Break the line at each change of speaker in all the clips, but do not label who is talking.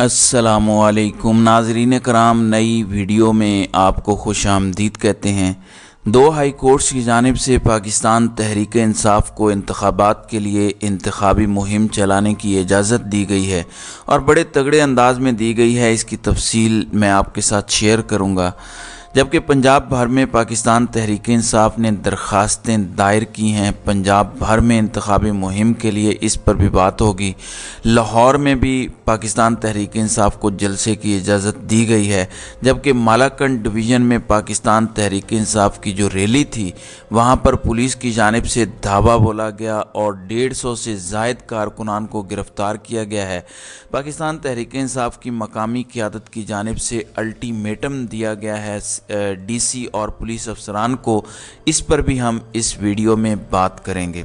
असलकुम नाजरीन कराम नई वीडियो में आपको खुश आमदीद कहते हैं दो हाई कोर्ट्स की जानब से पाकिस्तान तहरीक इंसाफ को इंतबात के लिए इंतबी मुहिम चलाने की इजाज़त दी गई है और बड़े तगड़े अंदाज में दी गई है इसकी तफसील मैं आपके साथ शेयर करूँगा जबकि पंजाब भर में पाकिस्तान तहरीक इंसाफ ने दरख्वास्तें दायर की हैं पंजाब भर में इंतबी मुहिम के लिए इस पर भी बात होगी लाहौर में भी पाकिस्तान तहरीक इंसाफ को जलसे की इजाज़त दी गई है जबकि मालाकंड डिवीज़न में पाकिस्तान तहरीक इंसाफ की जो रैली थी वहाँ पर पुलिस की जानब से धावा बोला गया और डेढ़ सौ से जायद कारकुनान को गिरफ़्तार किया गया है पाकिस्तान तहरीक इंसाफ की मकामी क्यादत की जानब से अल्टीमेटम दिया गया है डीसी और पुलिस अफसरान को इस पर भी हम इस वीडियो में बात करेंगे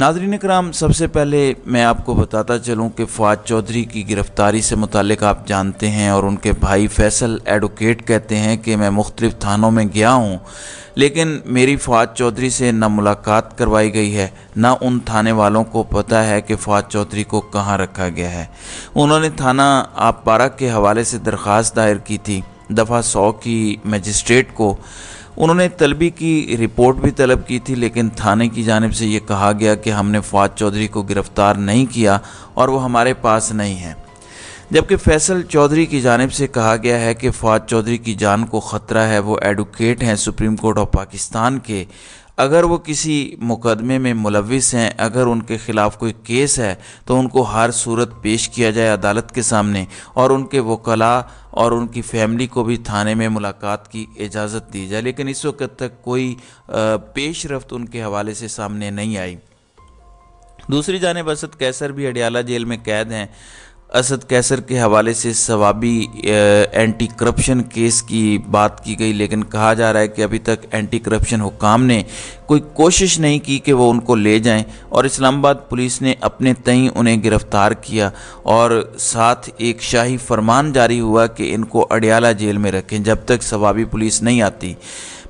नाजरीन कराम सबसे पहले मैं आपको बताता चलूं कि फ़वाद चौधरी की गिरफ़्तारी से मुतल आप जानते हैं और उनके भाई फैसल एडवोकेट कहते हैं कि मैं मुख्तलिफ़ थानों में गया हूं लेकिन मेरी फ़वाद चौधरी से ना मुलाकात करवाई गई है ना उन थाने वालों को पता है कि फ़वाद चौधरी को कहाँ रखा गया है उन्होंने थाना आप पारा के हवाले से दरख्वास्त दायर की थी दफ़ा सौ की मजिस्ट्रेट को उन्होंने तलबी की रिपोर्ट भी तलब की थी लेकिन थाने की जानब से ये कहा गया कि हमने फवाद चौधरी को गिरफ़्तार नहीं किया और वो हमारे पास नहीं है जबकि फैसल चौधरी की जानब से कहा गया है कि फवाद चौधरी की जान को ख़तरा है वो एडवोकेट हैं सुप्रीम कोर्ट ऑफ पाकिस्तान के अगर वो किसी मुकदमे में मुलविस हैं अगर उनके ख़िलाफ़ कोई केस है तो उनको हर सूरत पेश किया जाए अदालत के सामने और उनके वकला और उनकी फैमिली को भी थाने में मुलाकात की इजाज़त दी जाए लेकिन इस वक्त तक कोई पेश रफ्त उनके हवाले से सामने नहीं आई दूसरी जानब असद कैसर भी अडियाला जेल में कैद हैं असद कैसर के हवाले से सवाबी एंटी करप्शन केस की बात की गई लेकिन कहा जा रहा है कि अभी तक एंटी करप्शन हुकाम ने कोई कोशिश नहीं की कि वो उनको ले जाएं और इस्लामाबाद पुलिस ने अपने तई उन्हें गिरफ्तार किया और साथ एक शाही फरमान जारी हुआ कि इनको अडियाला जेल में रखें जब तक सवाबी पुलिस नहीं आती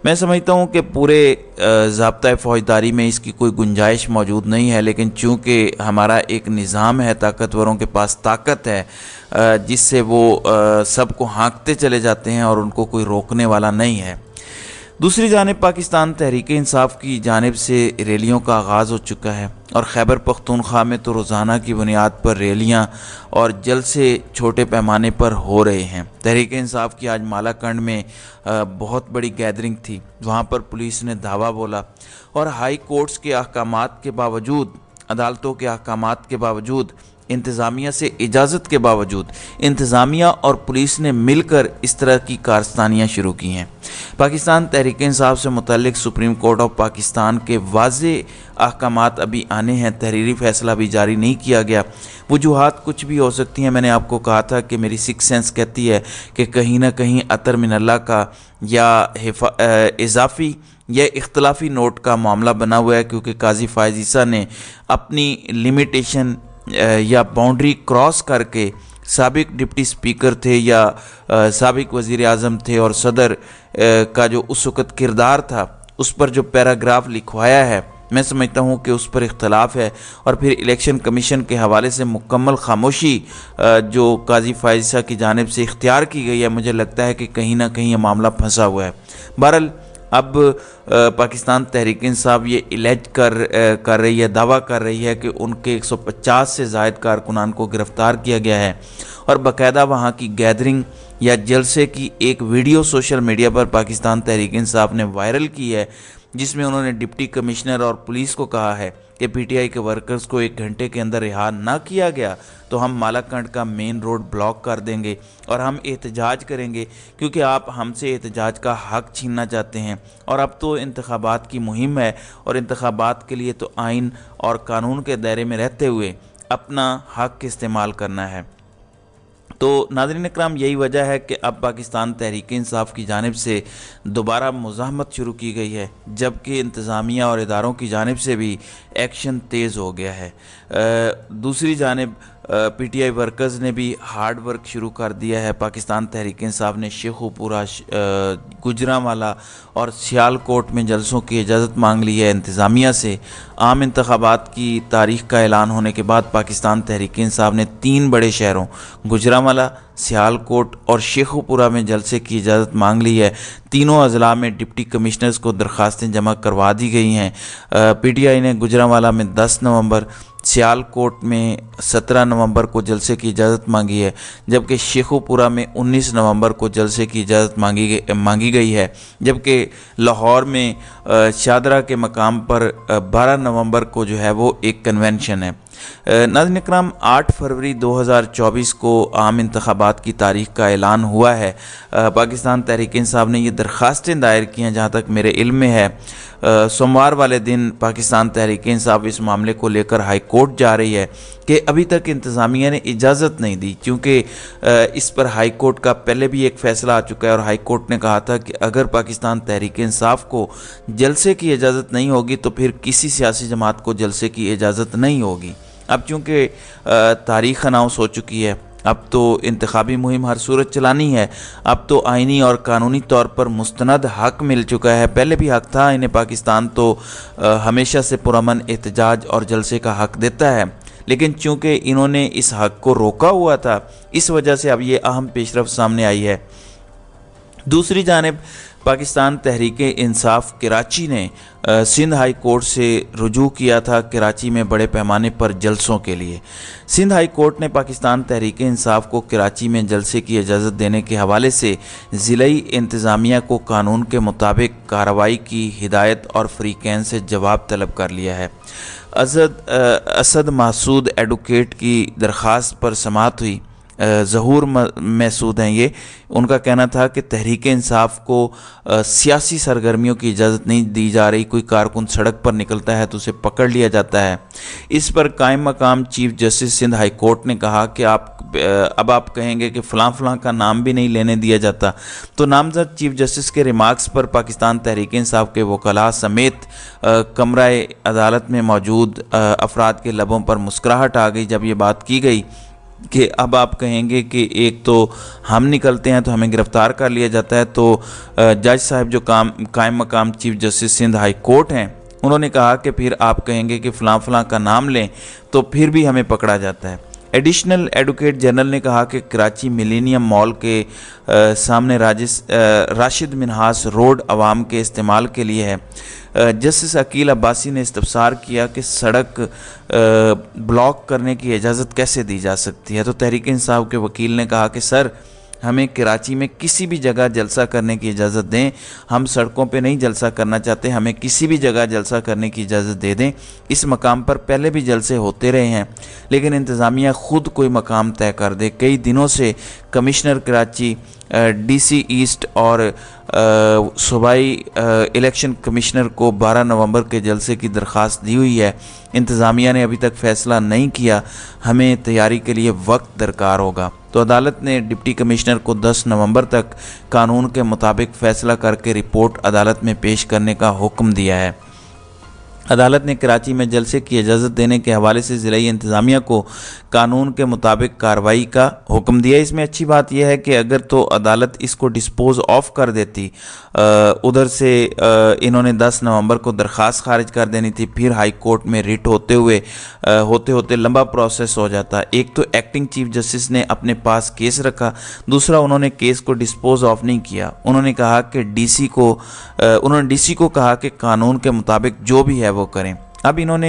मैं समझता हूँ कि पूरे जबता फ़ौजदारी में इसकी कोई गुंजाइश मौजूद नहीं है लेकिन चूँकि हमारा एक निज़ाम है ताकतवरों के पास ताकत है जिससे वो सबको हाँकते चले जाते हैं और उनको कोई रोकने वाला नहीं है दूसरी जानब पाकिस्तान तहरीक इंसाफ की जानब से रैलियों का आगाज़ हो चुका है और खैबर पख्तूनख्वा में तो रोज़ाना की बुनियाद पर रैलियाँ और जलसे छोटे पैमाने पर हो रहे हैं तहरीक इंसाफ की आज मालाकंड में बहुत बड़ी गैदरिंग थी वहाँ पर पुलिस ने धावा बोला और हाई कोर्ट्स के अहकाम के बावजूद अदालतों के अहकाम के बावजूद इंतज़ामिया से इजाज़त के बावजूद इंतज़ामिया और पुलिस ने मिलकर इस तरह की कारस्तानियां शुरू की हैं पाकिस्तान तहरीक इंसाफ से मुतलक सुप्रीम कोर्ट ऑफ पाकिस्तान के वाज अहकाम अभी आने हैं तहरीरी फैसला अभी जारी नहीं किया गया वजूहत कुछ भी हो सकती हैं मैंने आपको कहा था कि मेरी सिक्स सेंस कहती है कि कहीं ना कहीं अतर मिनल्ला का या इजाफी यह इख्लाफी नोट का मामला बना हुआ है क्योंकि काजी फायजीसा ने अपनी लिमिटेशन या बाउंड्री क्रॉस करके सबक डिप्टी स्पीकर थे या सबक वज़ी अजम थे और सदर का जो उस वक़्त किरदार था उस पर जो पैराग्राफ लिखवाया है मैं समझता हूँ कि उस पर इख्तलाफ है और फिर इलेक्शन कमीशन के हवाले से मुकम्मल खामोशी जो काजी फायसा की जानब से इख्तियार की गई है मुझे लगता है कि कहीं ना कहीं यह मामला फंसा हुआ है बहरल अब पाकिस्तान तहरीक इंसाफ ये इलेज कर कर रही है दावा कर रही है कि उनके 150 से जायद कारकुनान को गिरफ़्तार किया गया है और बाकायदा वहाँ की गैदरिंग या जलसे की एक वीडियो सोशल मीडिया पर पाकिस्तान तहरीक इंसाफ ने वायरल की है जिसमें उन्होंने डिप्टी कमिश्नर और पुलिस को कहा है या पीटीआई के वर्कर्स को एक घंटे के अंदर रिहा न किया गया तो हम मालाकंड का मेन रोड ब्लॉक कर देंगे और हम एहतजाज करेंगे क्योंकि आप हमसे एहतजाज का हक छीनना चाहते हैं और अब तो इंतबात की मुहिम है और इंतबात के लिए तो आइन और कानून के दायरे में रहते हुए अपना हक इस्तेमाल करना है तो नादरीन कराम यही वजह है कि अब पाकिस्तान तहरीक इंसाफ की जानब से दोबारा मुजामत शुरू की गई है जबकि इंतज़ामिया और इदारों की जानब से भी एक्शन तेज़ हो गया है आ, दूसरी जानब पीटीआई वर्कर्स ने भी हार्ड वर्क शुरू कर दिया है पाकिस्तान तहरीक इंसाफ ने शेखोपुरा गुजरावाला और सियालकोट में जलसों की इजाज़त मांग ली है इंतज़ामिया से आम इंतबात की तारीख का ऐलान होने के बाद पाकिस्तान तहरीक इंसाफ ने तीन बड़े शहरों गुजरावाला सियालकोट और शेखोपुरा में जलसे की इजाज़त मांग ली है तीनों अजला में डिप्टी कमिश्नर्स को दरख्वास्तें जमा करवा दी गई हैं आई ने गुजरावाला में दस नवंबर सियालकोट में 17 नवंबर को जलसे की इजाज़त मांगी है जबकि शेखोपुरा में 19 नवंबर को जलसे की इजाज़त मांगी गई मांगी गई है जबकि लाहौर में शादरा के मकाम पर 12 नवंबर को जो है वो एक कन्वेंशन है नाजन कराम आठ फरवरी 2024 को आम इंतबात की तारीख का ऐलान हुआ है पाकिस्तान तहरीक साहब ने ये दरख्वास्तें दायर की हैं जहाँ तक मेरे इल्म में है सोमवार वाले दिन पाकिस्तान तहरीक साहब इस मामले को लेकर हाई कोर्ट जा रही है कि अभी तक इंतज़ामिया ने इजाज़त नहीं दी क्योंकि इस पर हाई कोर्ट का पहले भी एक फ़ैसला आ चुका है और हाई कोर्ट ने कहा था कि अगर पाकिस्तान तहरीक इंसाफ को जलसे की इजाज़त नहीं होगी तो फिर किसी सियासी जमात को जलसे की इजाज़त नहीं होगी अब चूँकि तारीख अनाउंस हो चुकी है अब तो इंतबी मुहिम हर सूरत चलानी है अब तो आइनी और कानूनी तौर पर मुस्ंद हक मिल चुका है पहले भी हक था इन्हें पाकिस्तान तो हमेशा से पुरान एहतजाज और जलसे का हक देता है लेकिन चूँकि इन्होंने इस हक को रोका हुआ था इस वजह से अब ये अहम पेशरफ सामने आई है दूसरी जानब पाकिस्तान तहरीक इंसाफ कराची ने सिंध हाई कोर्ट से रजू किया था कराची में बड़े पैमाने पर जलसों के लिए सिंध हाई कोर्ट ने पाकिस्तान तहरीक इंसाफ को कराची में जलसे की इजाज़त देने के हवाले से ज़िली इंतज़ामिया को कानून के मुताबिक कार्रवाई की हिदायत और फ्रीकैन से जवाब तलब कर लिया है असद असद मासूद एडवोकेट की दरख्वास्त पर समात हुई जहूर महसूद हैं ये उनका कहना था कि तहरीक इंसाफ को सियासी सरगर्मियों की इजाज़त नहीं दी जा रही कोई कारकुन सड़क पर निकलता है तो उसे पकड़ लिया जाता है इस पर कायम मकाम chief justice Sindh high court ने कहा कि आप अब आप कहेंगे कि फ़लाँ फ़लाँ का नाम भी नहीं लेने दिया जाता तो नामजद चीफ जस्टिस के रिमार्क्स पर पाकिस्तान तहरीक इंसाफ के वकला समेत कमरा अदालत में मौजूद अफराद के लबों पर मुस्कुराहट आ गई जब ये बात की गई कि अब आप कहेंगे कि एक तो हम निकलते हैं तो हमें गिरफ्तार कर लिया जाता है तो जज साहब जो काम कायम मकाम chief justice Sindh high court हैं उन्होंने कहा कि फिर आप कहेंगे कि फलां फ़लाँ का नाम लें तो फिर भी हमें पकड़ा जाता है एडिशनल एडवोकेट जनरल ने कहा कि कराची मिलेनियम मॉल के आ, सामने राजिस राशिद मिनहास रोड आवाम के इस्तेमाल के लिए है जस्टिस अकील अब्बासी ने इस्तफसार किया कि सड़क ब्लॉक करने की इजाज़त कैसे दी जा सकती है तो तहरीक इंसाफ के वकील ने कहा कि सर हमें कराची में किसी भी जगह जलसा करने की इजाज़त दें हम सड़कों पे नहीं जलसा करना चाहते हमें किसी भी जगह जलसा करने की इजाज़त दे दें इस मकाम पर पहले भी जलसे होते रहे हैं लेकिन इंतज़ामिया ख़ुद कोई मकाम तय कर दे कई दिनों से कमिश्नर कराची डीसी ईस्ट और सूबाई इलेक्शन कमिश्नर को 12 नवंबर के जलसे की दरख्वास्त दी हुई है इंतज़ामिया ने अभी तक फ़ैसला नहीं किया हमें तैयारी के लिए वक्त दरकार होगा तो अदालत ने डिप्टी कमिश्नर को 10 नवंबर तक कानून के मुताबिक फ़ैसला करके रिपोर्ट अदालत में पेश करने का हुक्म दिया है अदालत ने कराची में जलसे की इजाज़त देने के हवाले से ज़िलाई इंतज़ामिया को कानून के मुताबिक कार्रवाई का हुक्म दिया इसमें अच्छी बात यह है कि अगर तो अदालत इसको डिस्पोज ऑफ कर देती उधर से आ, इन्होंने 10 नवंबर को दरख्वास्त खारिज कर देनी थी फिर हाई कोर्ट में रिट होते हुए आ, होते होते लंबा प्रोसेस हो जाता एक तो एक्टिंग चीफ जस्टिस ने अपने पास केस रखा दूसरा उन्होंने केस को डिस्पोज ऑफ नहीं किया उन्होंने कहा कि डी को उन्होंने डी को कहा कि कानून के मुताबिक जो भी है वो करें अब इन्होंने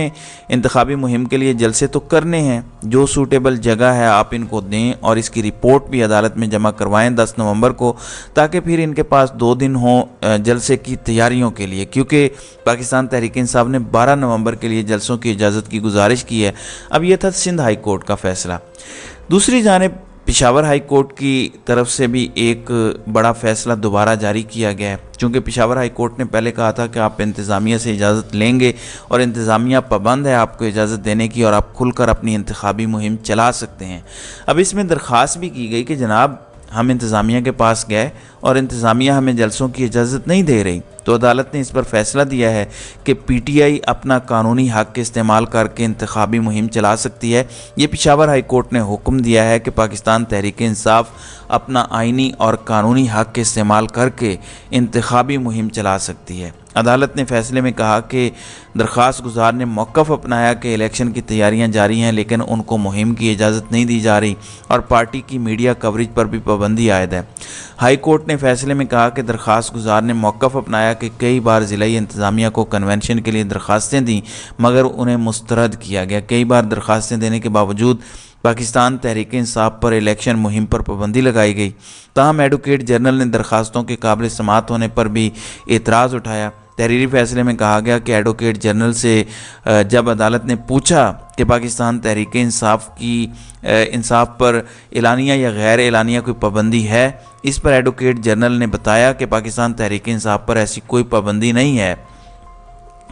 इंतबी मुहिम के लिए जलसे तो करने हैं जो सूटेबल जगह है आप इनको दें और इसकी रिपोर्ट भी अदालत में जमा करवाएं 10 नवंबर को ताकि फिर इनके पास दो दिन हों जलसे की तैयारियों के लिए क्योंकि पाकिस्तान तहरीक साहब ने 12 नवंबर के लिए जलसों की इजाज़त की गुजारिश की है अब यह था सिंध हाई कोर्ट का फैसला दूसरी जानब पिशावर हाई कोर्ट की तरफ से भी एक बड़ा फैसला दोबारा जारी किया गया है क्योंकि पिशावर हाई कोर्ट ने पहले कहा था कि आप इंतज़ामिया से इजाज़त लेंगे और इंतज़ामिया पाबंद है आपको इजाज़त देने की और आप खुलकर अपनी इंतबी मुहिम चला सकते हैं अब इसमें दरख्वास्त भी की गई कि जनाब हम इंतज़ामिया के पास गए और इंतज़ामिया हमें जलसों की इजाज़त नहीं दे रही तो अदालत ने इस पर फैसला दिया है कि पीटीआई अपना कानूनी हक के इस्तेमाल करके इंतबी मुहिम चला सकती है ये पिशावर हाई कोर्ट ने हुक्म दिया है कि पाकिस्तान तहरीक इंसाफ अपना आइनी और कानूनी हक के इस्तेमाल करके इंतबी मुहिम चला सकती है अदालत ने फैसले में कहा कि दरख्वास्त गुजार ने मौक़ अपनाया कि इलेक्शन की तैयारियां जारी हैं लेकिन उनको मुहिम की इजाज़त नहीं दी जा रही और पार्टी की मीडिया कवरेज पर भी पाबंदी आयद है हाई कोर्ट ने फैसले में कहा कि दरख्वास्त गुजार ने मौक़ अपनाया कि कई बार ज़िलाई इंतज़ामिया को कन्वेंशन के लिए दरख्वास्तें दी मगर उन्हें मुस्तरद किया गया कई बार दरख्वास्तें देने के बावजूद पाकिस्तान तहरीक इंसाफ पर इलेक्शन मुहिम पर पाबंदी लगाई गई तहम एडवोकेट जनरल ने दरख्वास्तों के काबिल समात होने पर भी एतराज़ उठाया तहरीरी फैसले में कहा गया कि एडवोकेट जनरल से जब अदालत ने पूछा कि पाकिस्तान तहरीक इंसाफ की इंसाफ पर एलानिया या गैर एलानिया कोई पाबंदी है इस पर एडवोकेट जनरल ने बताया कि पाकिस्तान तहरीक इंसाफ पर ऐसी कोई पाबंदी नहीं है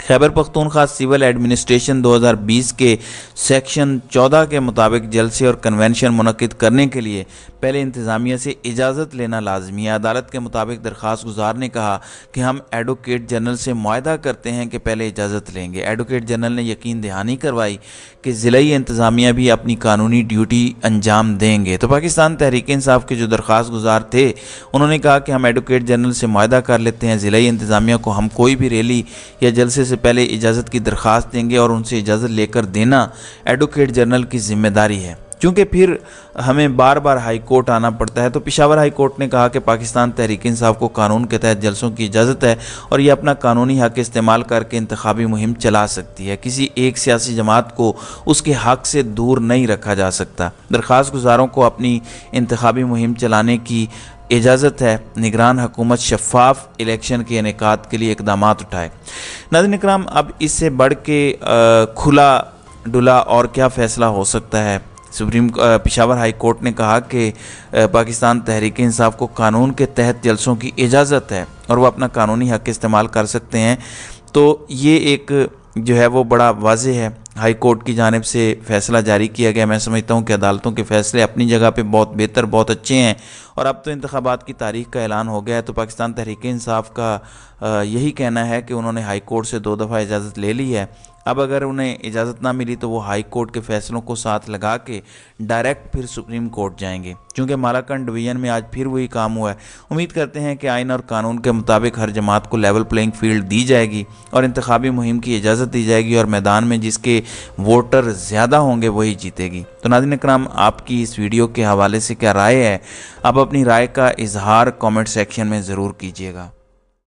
खैबर पख्तूनखा सिविल एडमिनिस्ट्रेशन 2020 के सेक्शन 14 के मुताबिक जलसे और कन्वेंशन मनद करने के लिए पहले इंतज़ामिया से इजाज़त लेना लाजमी है अदालत के मुताबिक दरख्वास्त गुजार ने कहा कि हम एडवोकेट जनरल से माहा करते हैं कि पहले इजाज़त लेंगे एडवोकेट जनरल ने यकीन दहानी करवाई कि ज़िली इंतज़ामिया भी अपनी कानूनी ड्यूटी अंजाम देंगे तो पाकिस्तान तहरीक इंसाफ के जो दरख्वास गुजार थे उन्होंने कहा कि हम एडवोकेट जनरल से माहा कर लेते हैं ज़िली इंतज़ामिया को हम कोई भी रैली या जलसे से पहले इजाज़त की दरख्वास्त देंगे और उनसे इजाज़त लेकर देना एडवोकेट जनरल की जिम्मेदारी है क्योंकि फिर हमें बार बार हाई कोर्ट आना पड़ता है तो पिशावर हाई कोर्ट ने कहा कि पाकिस्तान तहरीक इंसाफ को कानून के तहत जलसों की इजाज़त है और यह अपना कानूनी हक इस्तेमाल करके इंतबी मुहिम चला सकती है किसी एक सियासी जमात को उसके हक से दूर नहीं रखा जा सकता दरख्वास गुजारों को अपनी इंतबी मुहिम चलाने की इजाज़त है निगरान हुकूमत शफाफ इलेक्शन के इनका के लिए इकदाम उठाए नाजन कराम अब इससे बढ़ के खुला डुला और क्या फ़ैसला हो सकता है सुप्रीम पिशावर हाई कोर्ट ने कहा कि पाकिस्तान तहरीक इंसाफ को कानून के तहत जलसों की इजाज़त है और वह अपना कानूनी हक इस्तेमाल कर सकते हैं तो ये एक जो है वो बड़ा वाज है हाई कोर्ट की जानब से फैसला जारी किया गया मैं समझता हूँ कि अदालतों के फैसले अपनी जगह पे बहुत बेहतर बहुत अच्छे हैं और अब तो इंतबात की तारीख का ऐलान हो गया है तो पाकिस्तान तहरीक इंसाफ का यही कहना है कि उन्होंने हाई कोर्ट से दो दफ़ा इजाज़त ले ली है अब अगर उन्हें इजाज़त ना मिली तो वो हाई कोर्ट के फैसलों को साथ लगा के डायरेक्ट फिर सुप्रीम कोर्ट जाएंगे क्योंकि मालाकंड डिवीज़न में आज फिर वही काम हुआ है उम्मीद करते हैं कि आइन और कानून के मुताबिक हर जमात को लेवल प्लेइंग फील्ड दी जाएगी और इंतबी मुहिम की इजाज़त दी जाएगी और मैदान में जिसके वोटर ज़्यादा होंगे वही जीतेगी तो नादिन कराम आपकी इस वीडियो के हवाले से क्या राय है आप अपनी राय का इजहार कॉमेंट सेक्शन में ज़रूर कीजिएगा